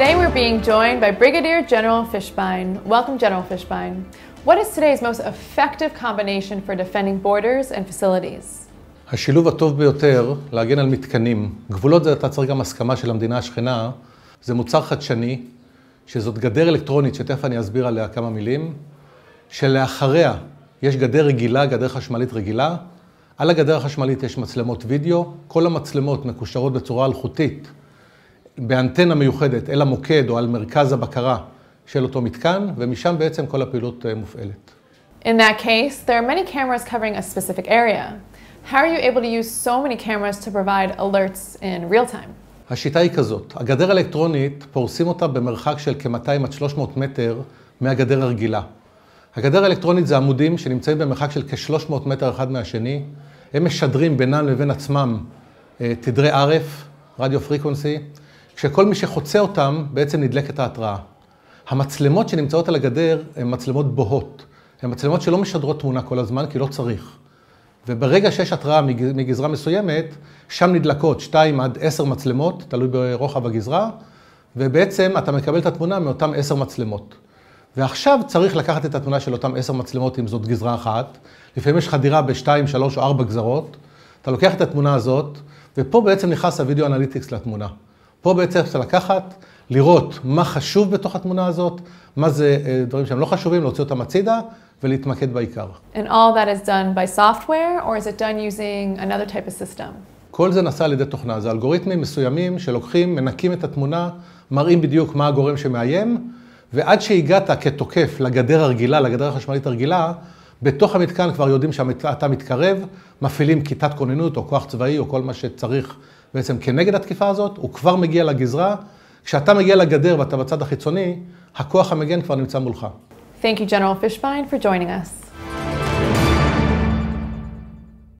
Today we're being joined by Brigadier General Fishbein. Welcome, General Fishbein. What is today's most effective combination for defending borders and facilities? השילוב הטוב ביותר להגן על מתקנים, גבולות זה אתה צריך גם הסכמה של המדינה השכנה, זה מוצר חדשני, שזאת גדר אלקטרונית, שתכף אני אסביר עליה כמה מילים, שלאחריה יש גדר רגילה, גדר חשמלית רגילה, על הגדר החשמלית יש מצלמות וידאו, כל המצלמות מקושרות בצורה אלחוטית באנטנה מיוחדת אל המוקד או על מרכז הבקרה של אותו מתקן, ומשם בעצם כל הפעילות אה, מופעלת. In that case, there are many cameras covering a specific area. How are you able to use so many cameras to provide alerts in real time? השיטה היא כזאת, הגדר האלקטרונית, פורסים אותה במרחק של כ-200 עד 300 מטר מהגדר הרגילה. הגדר האלקטרונית זה עמודים שנמצאים במרחק של כ-300 מטר אחד מהשני. הם משדרים בינם לבין עצמם אה, תדרי RF, רדיו פריקונסי, שכל מי שחוצה אותם, בעצם נדלקת ההתראה. המצלמות שנמצאות על הגדר הן מצלמות בוהות. הן מצלמות שלא משדרות תמונה כל הזמן, כי לא צריך. וברגע שיש התראה מגזרה מסוימת, שם נדלקות 2 עד 10 מצלמות, תלוי ברוחב הגזרה, ובעצם אתה מקבל את התמונה מאותן 10 מצלמות. ועכשיו צריך לקחת את התמונה של אותן 10 מצלמות, אם זאת גזרה אחת. לפעמים יש לך דירה ב-2, 3 או 4 גזרות, אתה לוקח את התמונה הזאת, ופה בעצם נכנס הוידאו אנליטיקס לתמונה. פה בעצם אפשר לקחת, לראות מה חשוב בתוך התמונה הזאת, מה זה אה, דברים שהם לא חשובים, להוציא אותם הצידה ולהתמקד בעיקר. כל זה נעשה על ידי תוכנה, זה אלגוריתמים מסוימים שלוקחים, מנקים את התמונה, מראים בדיוק מה הגורם שמאיים, ועד שהגעת כתוקף לגדר הרגילה, לגדר החשמלית הרגילה, בתוך המתקן כבר יודעים שאתה מתקרב, מפעילים כיתת כוננות או כוח צבאי או כל מה שצריך בעצם כנגד התקיפה הזאת, הוא כבר מגיע לגזרה. כשאתה מגיע לגדר ואתה בצד החיצוני, הכוח המגן כבר נמצא מולך. Thank you, General Fishbine, for joining us.